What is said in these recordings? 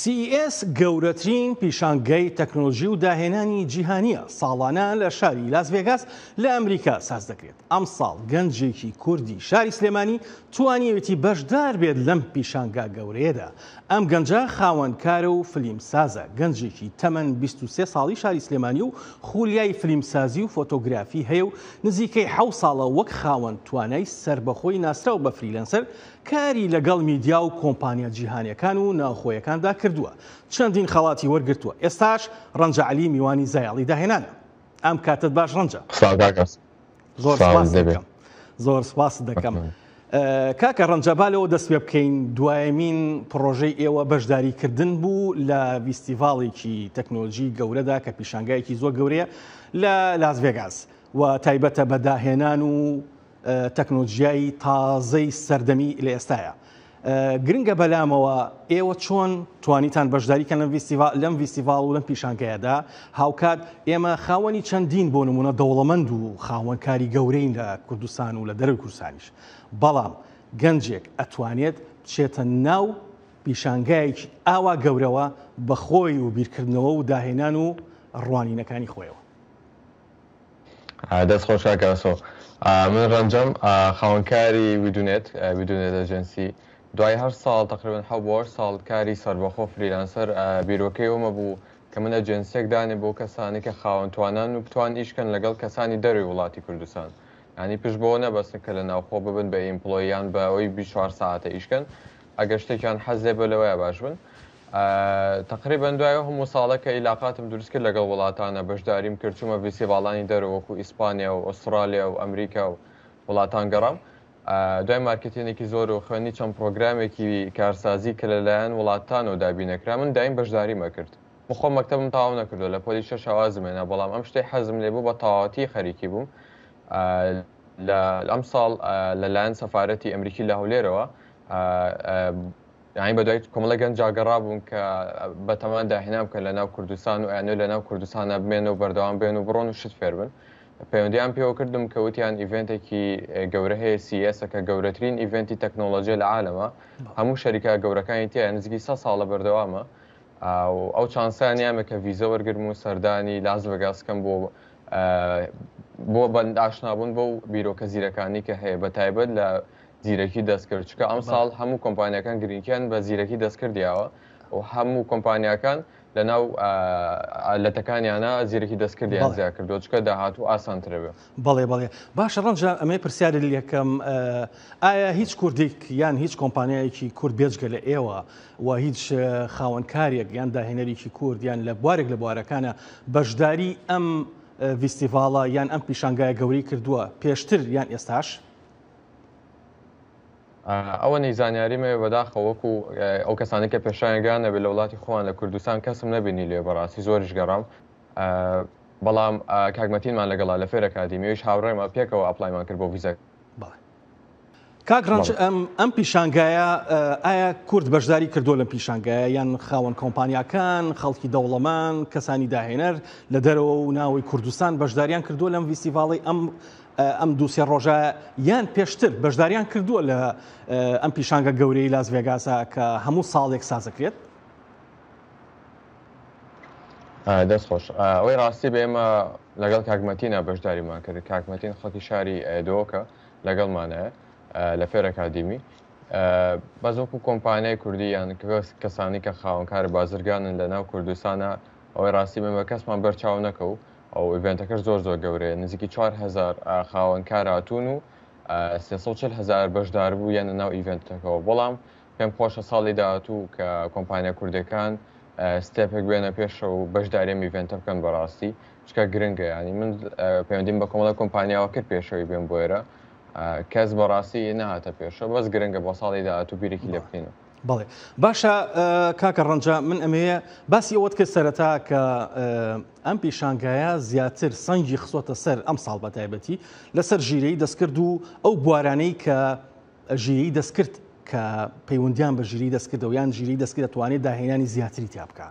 CES گەورەترین پیشانگەی تەکنۆلژی و داهێنانی جیهانیە ساڵانە لە شاری لاسڤێگاس لە ئەمریکا ساز دەکرێت ئەم ساڵ گەنجێکی کوردی شاری سلێمانی توانیوێتی بەشدار بێت لەم پیشانگا گەورەیەدا ئەم گەنجە خاوەندکارە و فلیمسازە گەنجێکی تەمەەن 23 ساڵی شاری سلێمانی و خولیای فلیمسازی و فۆتۆگرافی هەیە و نزیکەی حە ساڵە وەک خاوەند توانای سربەخۆی ناسرا و بە فریلەنسەر کاری لەگەڵ میدیا و کۆمپانیا جیهانیەکان و ناوخۆیەکاندا کردووە چەندین خەڵاتی وەرگتووە ئێستاش ڕەنجە علی میوانی زایاڵی داهێنانە ئەم کاتت باش ڕەنجە زۆر زۆر سپاس دەکەم. کاکە ڕەنجەبالەوە دەست پێ بکەین دوایمین پرۆژەی ئێوە بەشداریکردن بوو لە ویستیڤالێکی تەکنۆلژی گەورەدا کە پیشنگایەکی زۆر گەورەیە لە لازڤێگاز و تایبەتە بەداهێنان و تەکنۆلژیایی تازەی سەردەمی لە ئێستاە. گرنگە بەلامەوە ئێوە چۆن توانیتان بەشداریکە لەم لەم ویسیڤال و لەم پیشانگەیەدا هاوکات ئێمە خاوەنی چەندین بۆ نمونە دەوڵەمەند و خاوەنکاری گەورەین لە کوردستان و لە دەرەوی کوردستانیش بەڵام گەنجێک ئەتوانێت بچێتە ناو پیشانگایەکی ئاوا گەورەوە بەخۆی و بیرکردنەوە و داهێنان و ڕوانینەکانی خۆیەوە دەست خۆشا کاسۆ من ڕەنجەم خاوەنکاری ویدونێت ویدونێتە ژەنسی دوای هەر ساڵ تقریبن هەوار ساڵ کاری سربەخۆ فریلانسەر بیرۆکەی ئەومە بوو کە منە جنسێک دانێ بۆ کەسانی کە خاوەنتوانان و بتوان ئیشکن لەگەڵ کەسانی دەروی وڵاتی کوردستان ینی پشتبوو نەبەستن کە لە ناوخۆ ببن بە ئیمپلۆیان بە ئەوەی 24 ساعتە ئیشکن ئەگە شتێکیان حەزێ بە لەوەیە باش بن تقریبن دوای هەموو ساڵەکە عیلااقاتم دروستکرد لەگەڵ وڵاتانە بەشداریم کردچوومە فیسیڤالانی دەرەوەکو ئیسپانیا و ئوسترالیا و ئەمریکا و وڵاتان گەڕام. دوای مارکتینێکی زۆر و خوێنی چەند پرۆگرامێکی کارسازی کە لەلایەن وڵاتان و دابینەکرا من دایم بەشداری مەکرد مخۆ مەکتتەبم تاو نەکردو لە پۆلی شە شوازمێنە بەڵام ئەم شتەی حەزم لێ بوو بە تاواتی خەریکی بووم ئەم ساڵ لەلایەن سەفاەتی ئەمریکی لە هەولێرەوە یانی بەدوای کۆمەڵە گەنج جاگەڕا بوون کە بەتەمان داهێنام کە لە ناو کوردستان و ئەێ لە ناو کوردستانە بمێن و بەردەوام بێن و بڕۆن و شت فێربن. پەیوەندیان پێوە کردم کە وتیان ئیڤنتێکی گەورە هەیە سیسەکە گەورەترین ئیڤنتی تەکنۆلۆژیە لە عالەمە هەموو شەریکە گەورەکانی تیا نزگی سە ساڵە بەردەوامە ئەو چانسانیانمە کە ڤیزە وەرگرم و سەردانی لاز بەگاسکەم بۆ بۆ بەند ئاشنابوون بۆ بیرۆکە زیرەکانی کە هەیە بە تایبەت لە زیرەکی دەستکرد چکە ئەم ساڵ هەموو کۆمپانیەکان گرینکیان بە زیرەکی دەستکردیاوە و هەموو کۆمپانیەکان لە ناو لەتەکانیانە زیرەکی دەستکردیان زیاد کردو چکە داهاتوو ئاسانترەوێ بەڵێ بەڵێ باشە ڕەنجە ئەمەی پرسیاری یەکەم ئایا هیچ کوردێک یان هیچ کۆمپانیایەکی کورد بێجگە لە ئێوە و هیچ خاوەنکارێک یان داهێنەرێکی کوردیان لە بوارێک لە بوارەکانە بەشداری ئەم فیسیڤاڵە یان ئەم پیشنگایە گەوری کردووە پێشتر یان ئێستاش؟ ئەوە نەیزانیاریمە بەداخەوەکو ئەو کەسانی کە پێشایەنگان نەبێت لە وڵاتی خۆیان لە کوردستان کەسم نەبینی لێ بەڕاستی زۆریش گەڕام بەڵام کاگمەتینمان لەگەڵا لە فێرە کادیمیش هاوڕێمە پێکەوە ئاپلایمان کرد بۆ ویزەک کاکڕنج ئەم پیشانگایە ئایا کورد بەشداری کردو لە پیشانگایە یان خاوەن کۆمپانیاکان خەڵکی دەوڵەمان کەسانی داهێنەر لە دەرەوە و ناوی کوردستان بەشداریان کردو لەم ویسیڤاڵی ئەم ئەم دووسێ ڕۆژە یان پێشتر بەشداریان کردووە لە ئەم پیشانگە گەورەی لاس ڤێگاسە کە هەموو ساڵێک سازەکرێت دەستخۆش ئەوەی ڕاستی بێمە لەگەڵ کاکمەتینە بەشداریمان کرد کاکمەتین خەڵکی شاری ئێدۆکە لەگەڵمانەیە لە فێرەکادیمی بەزۆکو کۆمپانیای کوردی یان کەسانی کە خاونکار بازرگانن لە ناو کوردستانە ئەوەی ڕاستی بێمە کەسمان بەرچاو نەکەوت ئەو ئیڤێنتەکەش زۆر زۆر گەورەیە نزیکی 4هزار خاوەن کاراتون و 340 هزار بەشدار بوو یەنە ناو ئیڤنتەکەەوە بەڵام پێم خۆشە ساڵی داهاتوو کە کۆمپانیا کوردەکان ستێپێک بێنە پێشە و بەشدارێ ئیڤێنتە بکەن بەڕاستی چکە گرنگگە ینی من پەیوەندیم بە کۆمەڵە کۆمپانیاوە کرد پێشەوەی بێن بۆێرە کەس بەڕاستی نەهاتە پێشە بەس گرنگگە بۆ ساڵی داهاتوو بیرێکی لە بکەینەوە بەڵێ باشە کاکە ڕەنجە من ئەمەیە باسی ئەوەت کرد سەرەتا کە ئەم پیشانگایە زیاتر سەنگی خسۆتە سەر ئەم ساڵ بە تایبەتی لەسەر ژیرەی دەستکرد و ئەو بوارانەی کە ژیری دەستکرد کە پەیوەندیان بە ژیری دەستکردەوە یان ژیری دەستکرد دەتوانێت داهێنانی زیاتری تیا بکە.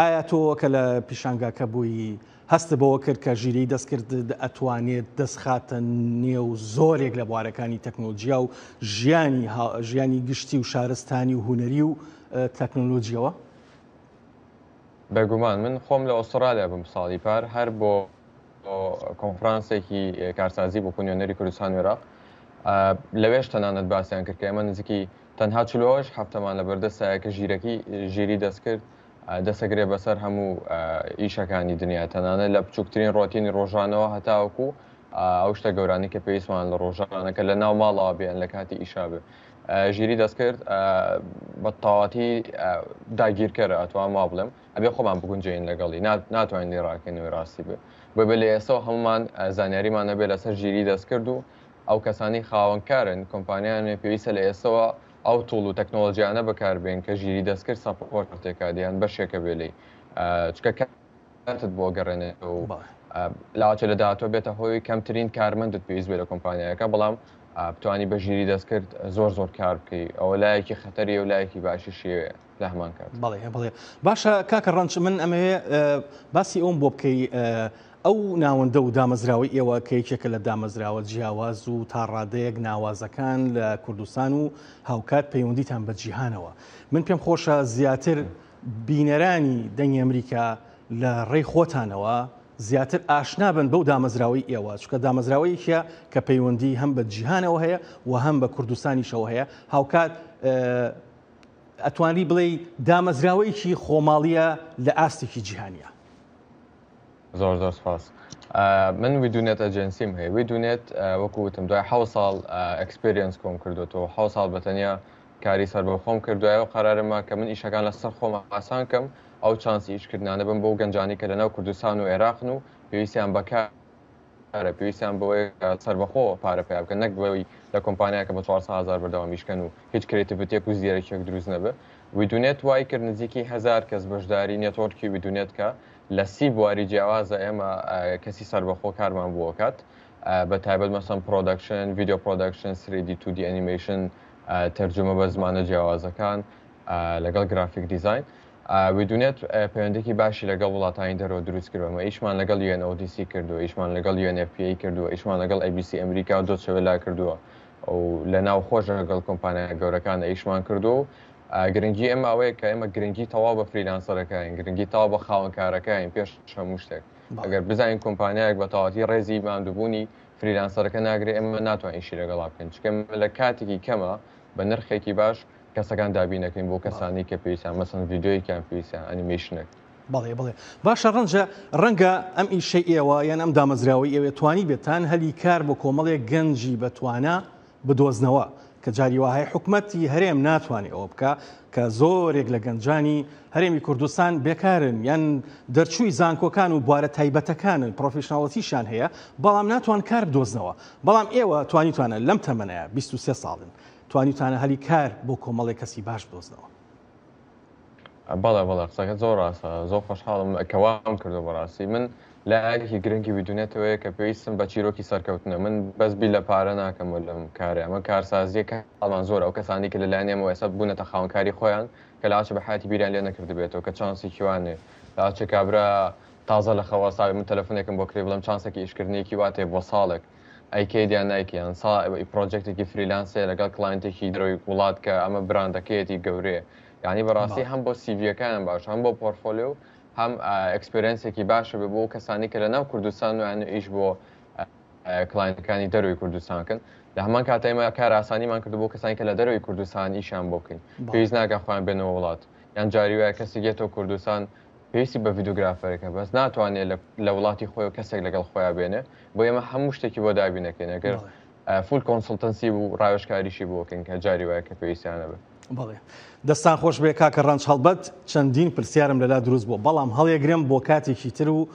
ئایا تۆ کە لە پیشانگاکە بووی هەستە بەوە کرد کە ژیری دەستکرد ئەتوانێت دەستخاتە نێو زۆرێک لە بوارەکانی تەکنۆلژیا و ژیانی ژیانی گشتی و شارستانی و هوەری و تەکنۆلۆجیەوە بەگومان من خۆم لە ئوسترالیا بم ساڵی پار هەر بۆ کۆنفرانسێکی کارسازی بۆ پنیۆنەری کوردستان عێراق لەوێش تەنانەت باسییان کرد کە ئێمە نزیکی تەنها چلۆش هەفتەمان لە بەردەسایە کە ژیرەکی ژیری دەستکرد دەسەگرێ بەسەر هەموو ئیشەکانی دنیا تەنانە لە بچووکترین ڕۆتینی ڕۆژانەوە هەتاوکو ئەو شتە گەورانی کە پێویستمان لە ڕۆژانەکە لە ناو ماڵەوە بێن لە کاتی ئیشابێ ژیری دەستکرد بە تەواتی داگیرکەرە ئەتوان ما بڵێم ئەبێ خۆمان بگونجین لەگەڵی ناتوانین لێڕاکەین ڕاستی بێ بە بە لە ئێستا هەمومان زانیاریمان نەبێ لەسەر ژیری دەستکرد و ئەو کەسانی خاوەنکارن کۆمپانیان پێویستە لە ئێستەوە ئەو تۆڵ و تەکنۆلژیانە بەکاربێن کە ژیری دەستکرد ساپۆرتێکادیان بەشێکە بێلی چکەکەت بۆ گەڕێنێ لاچە لە دااتۆ بێتە هۆی کەمترین کارمەندت پێویست بێت لە کۆمپانیەکە بەڵام بتانی بە ژیری دەستکرد زۆر زۆر کار بکەی ئەوە لایەکی خەتەری و لایەکی باشی شێوێ لە هەمان کات بەڵێ بڵێ باشە کاکە ڕەنج من ئەمەوێ باسی ئەوم بۆ بکەی ئەو ناوەندە و دامەزراوی ئێوە کەیکێکە لە دامەزراوە جیاواز و تا ڕادەیەک ناوازەکان لە کوردستان و هاوکات پەیوەندیتان بە جیهانەوە من پێم خۆشە زیاتر بینەرانی دەنگی ئەمریکا لە ڕێی خۆتانەوە زیاتر ئاشنابن بەو دامەزراوی ئێوە چکە دامەزراوەیەکە کە پەیوەندی هەم بە جیهانەوە هەیە و هەم بە کوردستانیشەوە هەیە هاوکات ئەتوانی بڵێ دامەزراوەیەکی خۆماڵیە لە ئاستێکی جیهانیە زۆر زۆر سپاس من ویدونێت ئەجنسیم هەیە ویدونێت وەکو وتم دوای حو ساڵ ئەکسپریەنس کۆم کردوەوە حو ساڵ بەتەنیا کاری سەر بە خۆم کردوایە و قەرارمە کە من ئیشەکان لە سەر خۆم ئاسان کەم ئەو چانسی ئیشکردانە بم بۆ گەنجانی کە لەناو کوردستان و عێراقن و پێویستیان بەکار پارە پێویستیان بۆی سربەخۆ پارە پێ بکە نەک بەوەی لە کۆمپانیا کە بە 400هزار بەردەوا میشکن و هیچ کرێتبتێک و زیێرەێک دروست نەبە ویدونێت وای کرد نزیکی هزار کەس بەشداری نێتۆرکی ویدونێت کە لە سی بواری جیاوازە ئێمە کەسی سربەخۆ کارمان بووکات بە تایبەت مەسم پرۆدەکشن ویددیو پرۆدەکشن سریدی تودی ئەنیمیشن تەرجمە بە زمانە جیاوازەکان لەگەڵ گرافیک دیزین ویدونێت پەیوەندێکی باشی لەگەڵ وڵاتانی دەرەوە دروست کردەوە ئیشمان لەگەڵ UNODC کردووە ئیشمان لەگەڵ UNFPA کردووە ئیشمان لەگەڵ ABC ئەمریکا دۆچەوە لا کردووە لە ناو خۆش لەگەڵ کۆمپانیا گەورەکان ئیشمان کردو گرنگی ئەم ئەوەیە کە ئێمە گرنگی تەوا بە فریلانسەرەکەین گرنگی تاوا بە خاونکارەکەین پێش هەموو شتێک ئەگەر بزانین کۆمپانیایەک بە تەواتی ڕێزی مادوبوونی فریلانسەرەکە ناگرێ ئێمە ناتوانین شی لەگەڵا بکەین چکەم لە کاتێکی کەمە بە نرخێکی باش کەسەکان دابینەکەین بۆ کەسانی کە پێویستان مەسن یددیویکیان پێویستە ئەنیمیشنێک. بەڵێ بڵێ باشە ڕەنجە ڕەنگە ئەم ئیشەی ئێوە یان ئەم دامەزراوی ئێوێ توانی بێتان هەلی کار بۆ کۆمەڵێک گەنجی بەتوانە بدۆزنەوە کە جاری وهای حکومەتی هەرێم ناتوانێت ئەوە بکە کە زۆرێک لە گەنجانی هەرێمی کوردستان بێکارن یان دەرچووی زانکۆکان و بوارە تایبەتەکانن پرۆفیشنناڵەتیشان هەیە بەڵام ناتوان کار بدۆزنەوە بەڵام ئێوە توانیتوانە لەم تەمەنەیە 23 ساڵن توانیتانە هەلی کار بۆ کۆمەڵی کەسی باش دۆزنەوە بەڵێ بەڵێ قسەکە زۆر ڕاستە زۆر خۆشحاڵم کەوام کردو بەڕاستی من لایەکی گرنگی بدونێتەوەەیە کە پێویستم بە چیرۆکی سەرکەوتنە من بەسبی لە پارە ناکەم لەم کارێ ئەمە کارسازیەکە ئەڵمان زۆر ئەو کەسانی کە لە لایەنێمەوە ئێستا بوونەتە خاونکاری خۆیان کە لاچە بە حیاتی بیران لێ نەکردبێتەوە کە چانسی کیوانێ لاچە کابرا تازە لە خەوەساوی من تەلفۆنێکم بۆ کرێ بڵم چانسێکی ئیشکردنیەکی واتێ بۆ ساڵێک ئەیکیدیان نیکیان سا پرۆژێکێکی فریلانسێ لەگەڵ کلاینتێکی درۆی وڵات کە ئەمە براندەکەیەتی گەورەیە. یعنی بەڕاستی هەم بۆ سیڤەکانم باش هەم بۆ پۆرفۆلیو هەم ئەکسپرنسێکی باشە بێ بۆ کەسانی کە لە ناو کوردستان ویان ئیش بۆ کلایەنەکانی دەروی کوردستانکن لە هەمان کاتایمە کار ئاسانیمان کرد بۆ کەسانی کە لە دەروی کوردستان ئیشان بۆکەین پێویست ناکە خۆیان بێنەوە وڵات یان جاری وایە کەسی گێتەوە کوردستان پێویستی بە ڤیددیوگرافەرەکە بەس ناتوانێت لە وڵاتی خۆی و کەسێک لەگەڵ خۆیان بێنێ بۆ ئێمە هەموو شتێکی بۆ دابینەکەین ئەگەر فول کۆنسڵتەنسی و ڕاوشکاریشی بۆکەن کە جاری وایە کە پێویستیانە بێت بڵێ دەستان خۆش بێ کاکە ڕەنج هەڵبەت چەندین پرسیارم لەلا دروست بۆ بەڵام هەڵیەگرێم بۆ کاتێکی تر و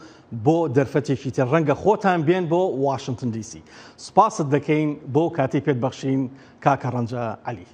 بۆ دەرفەتێکی تر ڕەنگە خۆتان بێن بۆ واشنگتن دیسی سپاست دەکەین بۆ کاتی پێت بەخشین کاکە ڕەنجە علی.